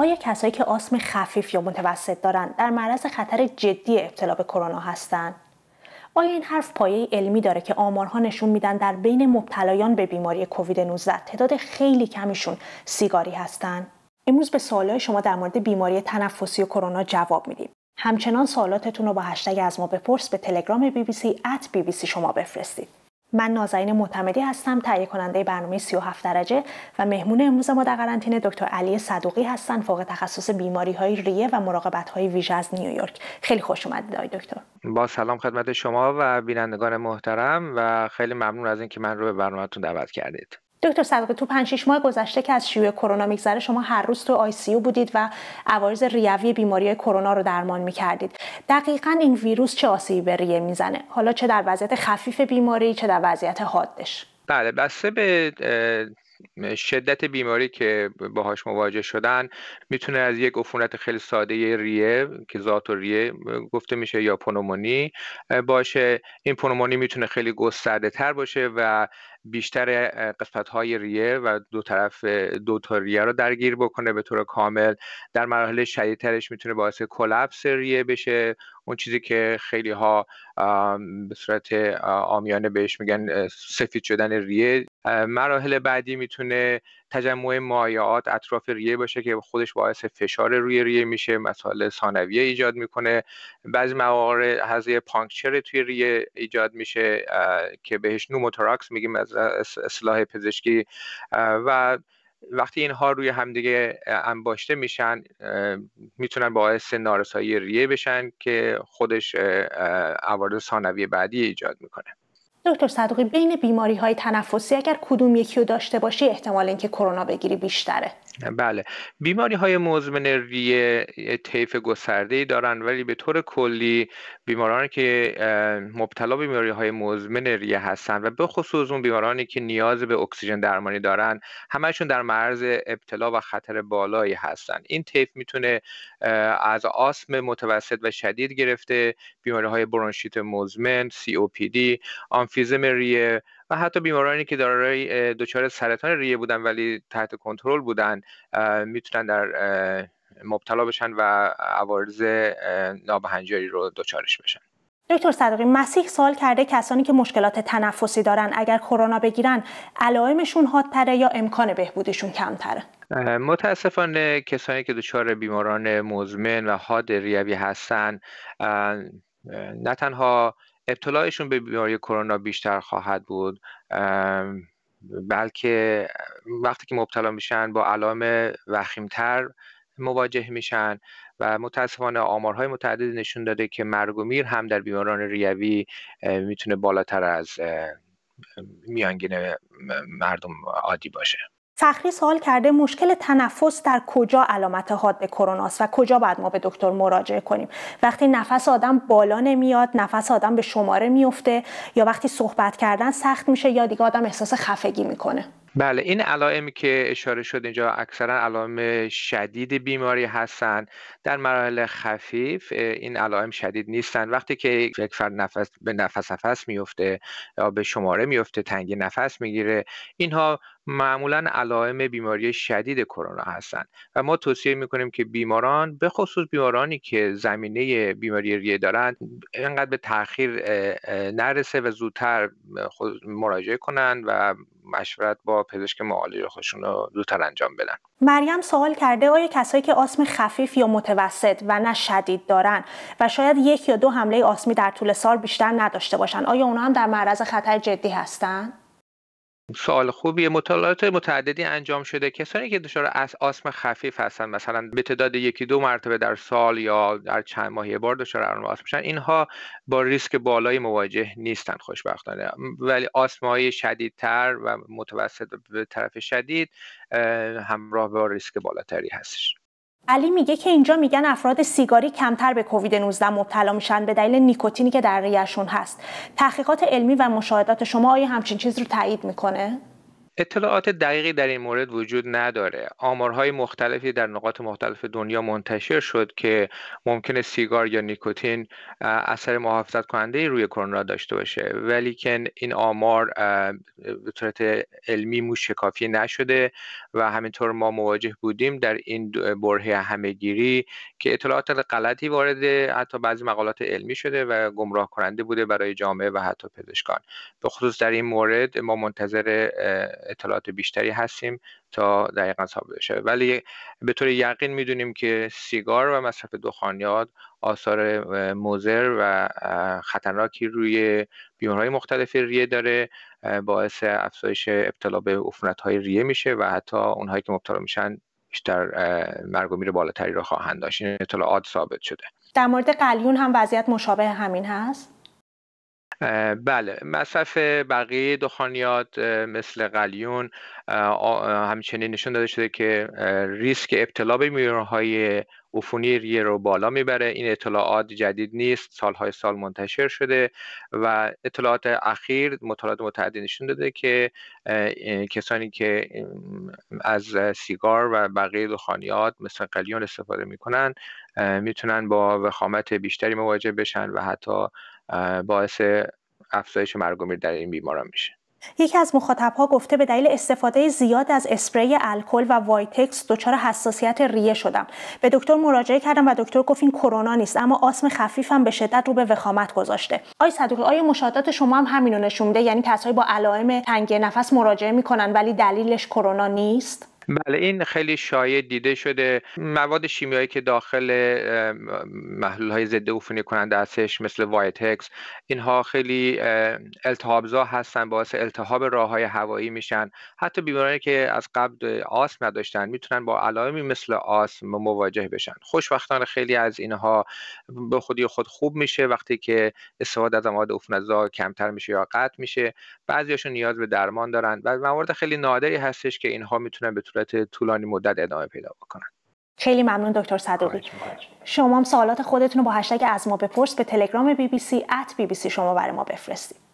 آیا کسایی که آسم خفیف یا متوسط دارند در معرض خطر جدی ابتلا به کرونا هستند؟ آیا این حرف پایه علمی داره که آمارها نشون میدن در بین مبتلایان به بیماری کووید 19 تعداد خیلی کمیشون سیگاری هستند؟ امروز به سوالای شما در مورد بیماری تنفسی و کرونا جواب میدیم. همچنان سوالاتتون رو با هشتگ از ما بپرس به تلگرام بی بی سی, ات بی بی سی شما بفرستید. من نازنین معتمدی هستم تهیه کننده برنامه 37 درجه و مهمون امروز ما در قرنطینه دکتر علی صدوقی هستن فوق تخصص بیماری های ریه و مراقبت های ویژه از نیویورک خیلی خوش اومدید آقای دکتر با سلام خدمت شما و بینندگان محترم و خیلی ممنون از اینکه من رو به برنامهتون دعوت کردید دکتر صدقه تو پنج ماه گذشته که از شیوع کرونا میگذره شما هر روز تو آی سی بودید و عوارض ریوی بیماری کرونا رو درمان میکردید دقیقا این ویروس چه آسیبی به ریه میزنه حالا چه در وضعیت خفیف بیماری چه در وضعیت حادش بله بسته به شدت بیماری که باهاش مواجه شدن میتونه از یک عفونت خیلی ساده ریه که ذات و ریه گفته میشه یا پنومونی باشه این پنومونی میتونه خیلی گسترده تر باشه و بیشتر قسمت های ریه و دو طرف دو تا ریه رو درگیر بکنه به طور کامل در مراحل شدیدترش میتونه باعث کلپس ریه بشه اون چیزی که خیلی ها به صورت آمیانه بهش میگن سفید شدن ریه مراحل بعدی میتونه تجمع مایعات اطراف ریه باشه که خودش باعث فشار روی ریه میشه مسائل ثانویه ایجاد میکنه بعضی مواقع هزه پانکچر توی ریه ایجاد میشه که بهش نوموتوراکس میگیم از اصلاح پزشکی و وقتی اینها روی همدیگه انباشته میشن میتونن باعث نارسایی ریه بشن که خودش عوارض ثانویه بعدی ایجاد میکنه دکتر صدوقی بین بیماری های تنفسی اگر کدوم یکی رو داشته باشی احتمال اینکه کرونا بگیری بیشتره بله بیماری های مزمن ریه طیف گسترده ای دارند ولی به طور کلی بیمارانی که مبتلا به بیماری های مزمن ریه هستند و به خصوص اون بیمارانی که نیاز به اکسیژن درمانی دارن همشون در معرض ابتلا و خطر بالایی هستند این طیف میتونه از آسم متوسط و شدید گرفته بیماری های برونشیت مزمن سی او پی دی آمفیزم ریه و حتی بیمارانی که دارای دچار سرطان ریه بودن ولی تحت کنترل بودن میتونن در مبتلا بشن و عوارض نابهنجاری رو دچارش بشن دکتر صدقی مسیح سال کرده کسانی که مشکلات تنفسی دارن اگر کرونا بگیرن علائمشون حادتره یا امکان بهبودشون کمتره متاسفانه کسانی که دچار بیماران مزمن و حاد ریوی هستن نه تنها ابتلایشون به بیماری کرونا بیشتر خواهد بود بلکه وقتی که مبتلا میشن با علائم وخیمتر مواجه میشن و متاسفانه آمارهای متعدد نشون داده که مرگ و میر هم در بیماران ریوی میتونه بالاتر از میانگین مردم عادی باشه فخری سوال کرده مشکل تنفس در کجا علامت حاد به کروناست و کجا باید ما به دکتر مراجعه کنیم وقتی نفس آدم بالا نمیاد نفس آدم به شماره میفته یا وقتی صحبت کردن سخت میشه یا دیگه آدم احساس خفگی میکنه بله این علائمی که اشاره شد اینجا اکثرا علائم شدید بیماری هستند در مراحل خفیف این علائم شدید نیستن وقتی که یک فرد نفس به نفس نفس میفته یا به شماره میفته تنگی نفس میگیره اینها معمولا علائم بیماری شدید کرونا هستند و ما توصیه میکنیم که بیماران به خصوص بیمارانی که زمینه بیماری ریه دارند اینقدر به تاخیر نرسه و زودتر مراجعه کنند و مشورت با پزشک معالج خودشون رو زودتر انجام بدن مریم سوال کرده آیا کسایی که آسم خفیف یا متوسط و نه شدید دارن و شاید یک یا دو حمله آسمی در طول سال بیشتر نداشته باشن آیا اونا هم در معرض خطر جدی هستند سوال خوبیه مطالعات متعددی انجام شده کسانی که دچار آسم خفیف هستن مثلا به تعداد یکی دو مرتبه در سال یا در چند ماه بار دچار آسم میشن اینها با ریسک بالایی مواجه نیستن خوشبختانه ولی آسم های شدیدتر و متوسط به طرف شدید همراه با ریسک بالاتری هستش علی میگه که اینجا میگن افراد سیگاری کمتر به کووید 19 مبتلا میشن به دلیل نیکوتینی که در ریشون هست تحقیقات علمی و مشاهدات شما آیا همچین چیز رو تایید میکنه اطلاعات دقیقی در این مورد وجود نداره آمارهای مختلفی در نقاط مختلف دنیا منتشر شد که ممکنه سیگار یا نیکوتین اثر محافظت کننده روی کرونا داشته باشه ولیکن این آمار به صورت علمی موشکافی نشده و همینطور ما مواجه بودیم در این برهه همهگیری که اطلاعات غلطی وارد حتی بعضی مقالات علمی شده و گمراه کننده بوده برای جامعه و حتی پزشکان به خصوص در این مورد ما منتظر اطلاعات بیشتری هستیم تا دقیقا ثابت بشه ولی به طور یقین میدونیم که سیگار و مصرف دخانیات آثار مضر و خطرناکی روی بیمارهای مختلف ریه داره باعث افزایش ابتلا به عفونت های ریه میشه و حتی اونهایی که مبتلا میشن بیشتر مرگ و میر بالاتری را خواهند داشت این اطلاعات ثابت شده در مورد قلیون هم وضعیت مشابه همین هست بله مصرف بقیه دخانیات مثل قلیون همچنین نشون داده شده که ریسک ابتلا به بیماریهای عفونی ریه رو بالا میبره این اطلاعات جدید نیست سالهای سال منتشر شده و اطلاعات اخیر مطالعات متعدد نشون داده که کسانی که از سیگار و بقیه دخانیات مثل قلیون استفاده میکنن میتونن با وخامت بیشتری مواجه بشن و حتی باعث افزایش مرگ در این بیماران میشه یکی از مخاطبها گفته به دلیل استفاده زیاد از اسپری الکل و وایتکس دچار حساسیت ریه شدم به دکتر مراجعه کردم و دکتر گفت این کرونا نیست اما آسم خفیفم به شدت رو به وخامت گذاشته آی صدوقی آیا مشاهدات شما هم همینو نشون میده یعنی کسایی با علائم تنگی نفس مراجعه میکنن ولی دلیلش کرونا نیست بله این خیلی شایع دیده شده مواد شیمیایی که داخل محلول های ضد عفونی کننده هستش مثل وایت هکس اینها خیلی التهابزا هستن باعث التهاب راه های هوایی میشن حتی بیمارانی که از قبل آسم نداشتن میتونن با علائمی مثل آسم مواجه بشن خوشبختانه خیلی از اینها به خودی خود خوب میشه وقتی که استفاده از مواد عفونتزا کمتر میشه یا قطع میشه بعضیاشون نیاز به درمان دارن و موارد خیلی نادری هستش که اینها میتونن به صورت طولانی مدت ادامه پیدا بکنن خیلی ممنون دکتر صدوقی شما هم سوالات خودتون رو با هشتگ از ما بپرس به تلگرام بی بی سی ات بی بی سی شما برای ما بفرستید